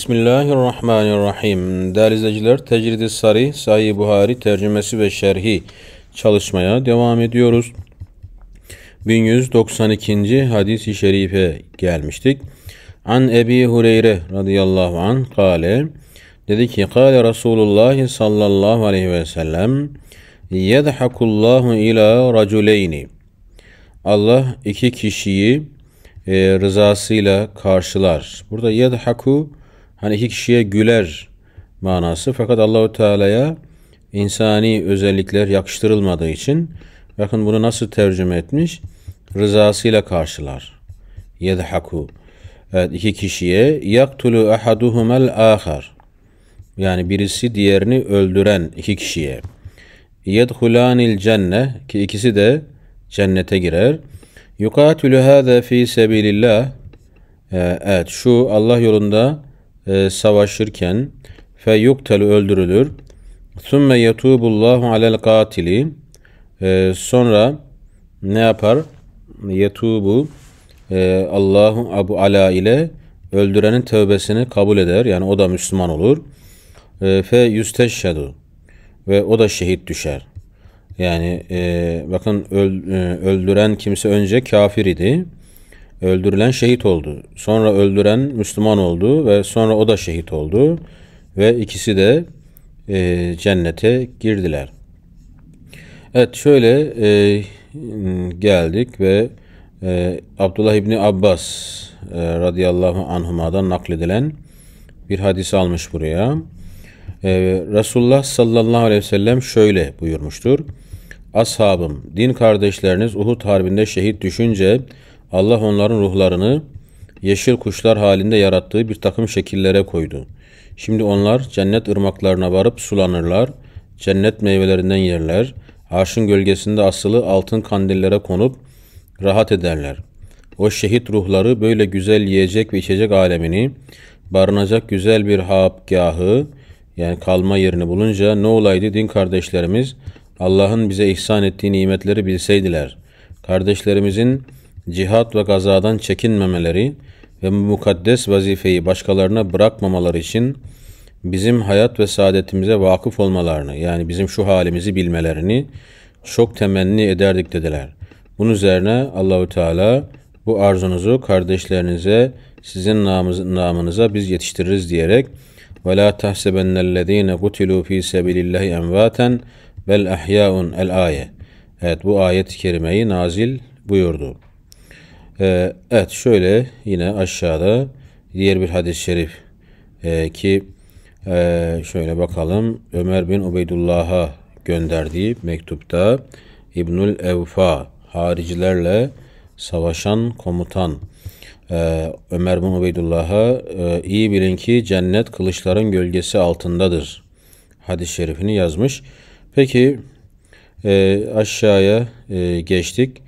Bismillahirrahmanirrahim. Değerli izleyiciler, Tecrid-i Sari, Sahih Buhari tercümesi ve şerhi çalışmaya devam ediyoruz. 1192. hadis-i şerife gelmiştik. An Ebi Hureyre radıyallahu an kale dedi ki kale Resulullah sallallahu aleyhi ve sellem yedhakullahu ila raculeyni Allah iki kişiyi e, rızasıyla karşılar. Burada yedhaku Hani iki kişiye güler manası. Fakat Allahu Teala'ya insani özellikler yakıştırılmadığı için bakın bunu nasıl tercüme etmiş? Rızasıyla karşılar. Yedhaku. Evet iki kişiye yaktulu ahaduhumel ahar. Yani birisi diğerini öldüren iki kişiye. Yedhulanil cenne ki ikisi de cennete girer. Yukatülü hâze fî sebilillah. Ee, evet şu Allah yolunda e, savaşırken fe yuktelu öldürülür. Sümme yetubullahu alel katili e, sonra ne yapar? Yetubu e, Allahu Abu Ala ile öldürenin tövbesini kabul eder. Yani o da Müslüman olur. E, fe yüsteşşedu ve o da şehit düşer. Yani e, bakın öl, e, öldüren kimse önce kafir idi. Öldürülen şehit oldu. Sonra öldüren Müslüman oldu ve sonra o da şehit oldu. Ve ikisi de e, cennete girdiler. Evet şöyle e, geldik ve e, Abdullah İbni Abbas e, radıyallahu anhuma'dan nakledilen bir hadis almış buraya. E, Resulullah sallallahu aleyhi ve sellem şöyle buyurmuştur. Ashabım din kardeşleriniz Uhud harbinde şehit düşünce Allah onların ruhlarını yeşil kuşlar halinde yarattığı bir takım şekillere koydu. Şimdi onlar cennet ırmaklarına varıp sulanırlar, cennet meyvelerinden yerler, arşın gölgesinde asılı altın kandillere konup rahat ederler. O şehit ruhları böyle güzel yiyecek ve içecek alemini, barınacak güzel bir hapgahı yani kalma yerini bulunca ne olaydı din kardeşlerimiz Allah'ın bize ihsan ettiği nimetleri bilseydiler. Kardeşlerimizin cihat ve gazadan çekinmemeleri ve mukaddes vazifeyi başkalarına bırakmamaları için bizim hayat ve saadetimize vakıf olmalarını yani bizim şu halimizi bilmelerini çok temenni ederdik dediler. Bunun üzerine Allahü Teala bu arzunuzu kardeşlerinize sizin namınız, namınıza biz yetiştiririz diyerek ve la tahsebennellezine kutilu fi sabilillahi envaten bel ahyaun el aye. Evet bu ayet-i kerimeyi nazil buyurdu. Ee, evet şöyle yine aşağıda diğer bir hadis-i şerif ee, ki ee, şöyle bakalım Ömer bin Ubeydullah'a gönderdiği mektupta İbnül Evfa haricilerle savaşan komutan Ömer bin Ubeydullah'a iyi bilin ki cennet kılıçların gölgesi altındadır hadis-i şerifini yazmış. Peki aşağıya e, geçtik.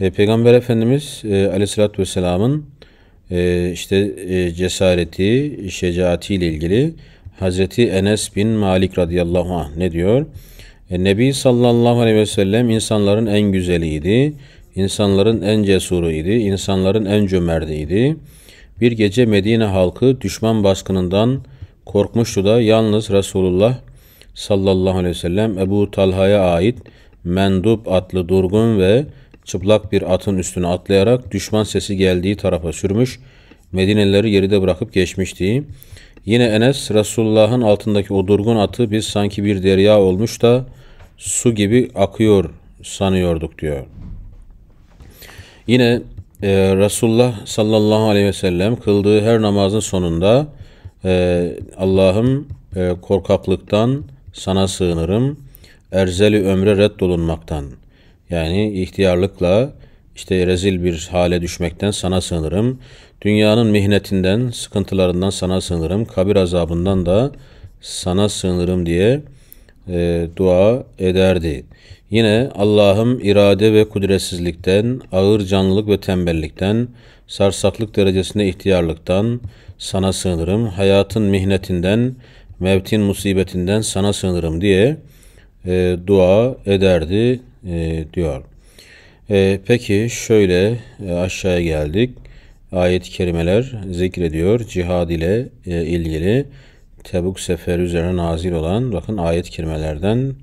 E, Peygamber Efendimiz e, Aleyhisselatü Vesselam'ın e, işte e, cesareti, şecaati ile ilgili Hazreti Enes bin Malik radıyallahu anh ne diyor? E, Nebi sallallahu aleyhi ve sellem insanların en güzeliydi, insanların en cesuruydu, insanların en cömertiydi. Bir gece Medine halkı düşman baskınından korkmuştu da yalnız Resulullah sallallahu aleyhi ve sellem Ebu Talha'ya ait mendup adlı durgun ve çıplak bir atın üstüne atlayarak düşman sesi geldiği tarafa sürmüş, Medinelileri geride bırakıp geçmişti. Yine Enes, Resulullah'ın altındaki o durgun atı biz sanki bir derya olmuş da su gibi akıyor sanıyorduk diyor. Yine e, Resulullah sallallahu aleyhi ve sellem kıldığı her namazın sonunda e, Allah'ım e, korkaklıktan sana sığınırım, erzeli ömre reddolunmaktan.'' Yani ihtiyarlıkla işte rezil bir hale düşmekten sana sığınırım. Dünyanın mihnetinden, sıkıntılarından sana sığınırım. Kabir azabından da sana sığınırım diye e, dua ederdi. Yine Allah'ım irade ve kudretsizlikten, ağır canlılık ve tembellikten, sarsaklık derecesinde ihtiyarlıktan sana sığınırım. Hayatın mihnetinden, mevtin musibetinden sana sığınırım diye e, dua ederdi e, diyor. E, peki şöyle e, aşağıya geldik. Ayet-i kerimeler zikrediyor. Cihad ile e, ilgili Tebuk seferi üzerine nazil olan bakın ayet-i kerimelerden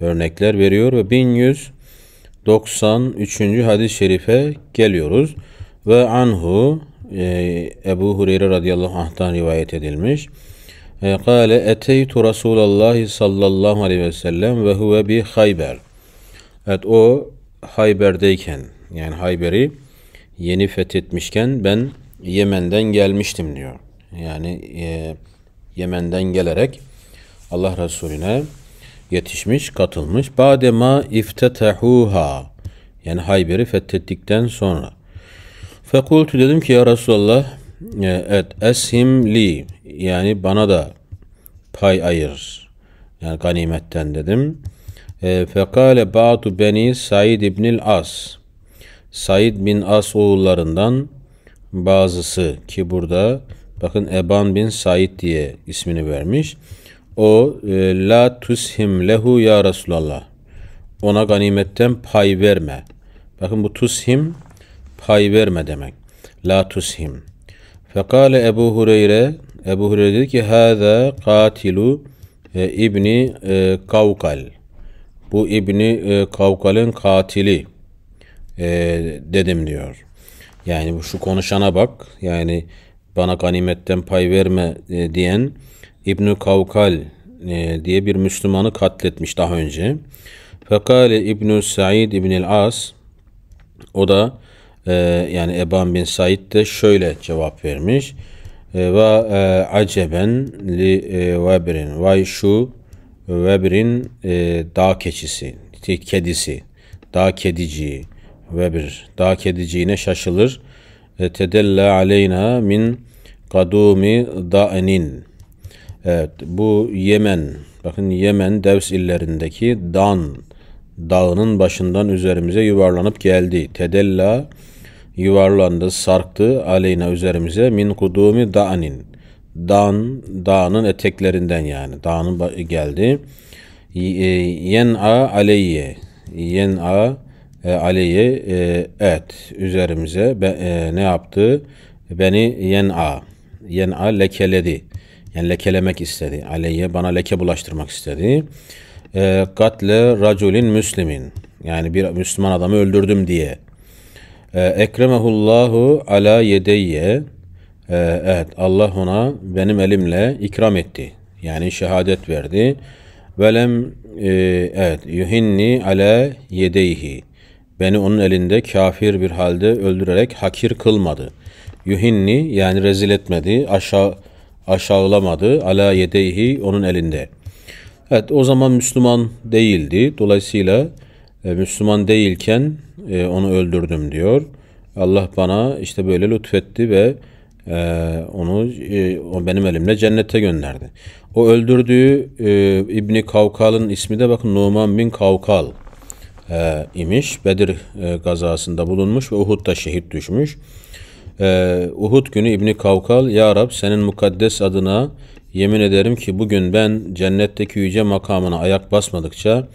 örnekler veriyor ve 1193. hadis-i şerife geliyoruz. Ve anhu e, Ebu Hureyre radıyallahu anh'tan rivayet edilmiş. E, Kale eteytu Resulallah sallallahu aleyhi ve sellem ve huve bi Hayber. Evet o Hayber'deyken yani Hayber'i yeni fethetmişken ben Yemen'den gelmiştim diyor. Yani e, Yemen'den gelerek Allah Resulüne yetişmiş, katılmış. Badema iftetahuha yani Hayber'i fethettikten sonra. Fekultu dedim ki ya Resulallah e, et eshim li yani bana da pay ayır. Yani ganimetten dedim. Ee, fekale ba'tu beni Said ibnil As. Said bin As oğullarından bazısı ki burada bakın Eban bin Said diye ismini vermiş. O e, la tushim lehu ya Resulallah. Ona ganimetten pay verme. Bakın bu tushim pay verme demek. La tushim. Fekale Ebu Hureyre Ebu Hureyre dedi ki Hâzâ katilu e, ibni e, kavkal. Bu İbni e, Kavkal'ın katili e, dedim diyor. Yani şu konuşana bak. Yani bana ganimetten pay verme e, diyen İbni Kavkal e, diye bir Müslümanı katletmiş daha önce. Fekale İbnü Said İbnil As o da yani Eban bin Said de şöyle cevap vermiş. Ve aceben li vabrin vay şu Weber'in e, dağ keçisi, kedisi, dağ kediciyi, Weber, dağ kediciğine şaşılır. E, tedella aleyna min kadumi da'nin. Evet, bu Yemen, bakın Yemen Devs illerindeki Dan dağının başından üzerimize yuvarlanıp geldi. Tedella yuvarlandı, sarktı aleyna üzerimize min kudumi da'nin dağın, dağının eteklerinden yani. Dağının geldi. E, yen a aleyye. yen a e, aleyye e, et üzerimize ne yaptı? Beni yen a, yen a lekeledi. Yani lekelemek istedi. Aleyye bana leke bulaştırmak istedi. katle raculin müslimin. Yani bir Müslüman adamı öldürdüm diye. E, Ekremehullahu ala yedeyye. Ee, evet Allah ona benim elimle ikram etti. Yani şehadet verdi. Velem e, evet yuhinni ale yedeyhi. Beni onun elinde kafir bir halde öldürerek hakir kılmadı. Yuhinni yani rezil etmedi, aşağı aşağılamadı. Ala yedeyhi onun elinde. Evet o zaman Müslüman değildi. Dolayısıyla e, Müslüman değilken e, onu öldürdüm diyor. Allah bana işte böyle lütfetti ve ee, onu e, o benim elimle cennete gönderdi. O öldürdüğü e, İbni Kavkal'ın ismi de bakın Numan bin Kavkal e, imiş. Bedir e, gazasında bulunmuş ve Uhud'da şehit düşmüş. Uhud günü İbni Kavkal, Ya Rab senin mukaddes adına yemin ederim ki bugün ben cennetteki yüce makamına ayak basmadıkça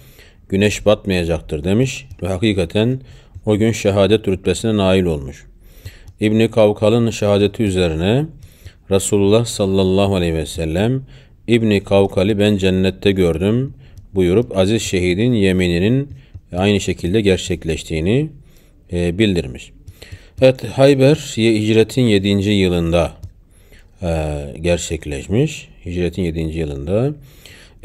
güneş batmayacaktır demiş ve hakikaten o gün şehadet rütbesine nail olmuş.'' İbni Kavkal'ın şehadeti üzerine Resulullah sallallahu aleyhi ve sellem İbni Kavkal'i ben cennette gördüm buyurup aziz şehidin yemininin aynı şekilde gerçekleştiğini e, bildirmiş. Evet Hayber hicretin 7. yılında e, gerçekleşmiş. Hicretin 7. yılında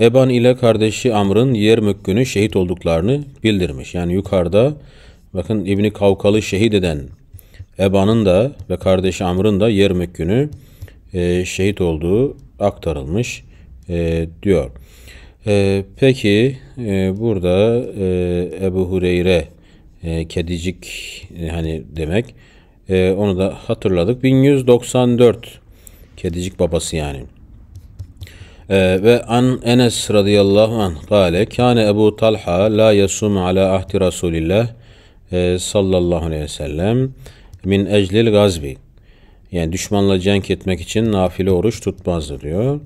Eban ile kardeşi Amr'ın yer günü şehit olduklarını bildirmiş. Yani yukarıda bakın İbni Kavkal'ı şehit eden Eba'nın da ve kardeşi Amr'ın da Yermek günü e, şehit olduğu aktarılmış e, diyor. E, peki e, burada e, Ebu Hureyre e, kedicik e, hani demek e, onu da hatırladık. 1194 kedicik babası yani. Ee, ve an Enes radıyallahu anh kâle kâne Ebu Talha la yasum ala ahdi Rasulillah e, sallallahu aleyhi ve sellem min eclil gazbi. Yani düşmanla cenk etmek için nafile oruç tutmaz diyor.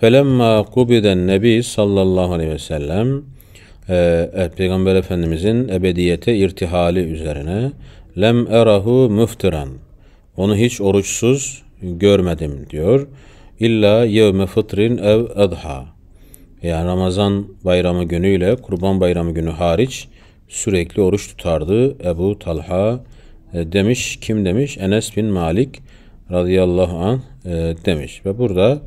Felemma kubiden nebi sallallahu aleyhi ve sellem e, evet, Peygamber Efendimizin ebediyete irtihali üzerine lem erahu müftiran onu hiç oruçsuz görmedim diyor. İlla yevme fıtrin ev adha. Yani Ramazan bayramı günüyle kurban bayramı günü hariç sürekli oruç tutardı Ebu Talha e, demiş. Kim demiş? Enes bin Malik radıyallahu an e, demiş. Ve burada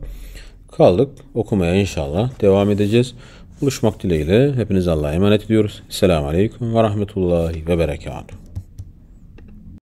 kaldık. Okumaya inşallah devam edeceğiz. Buluşmak dileğiyle hepinize Allah'a emanet ediyoruz. Selamun Aleyküm ve Rahmetullahi ve Berekatuhu.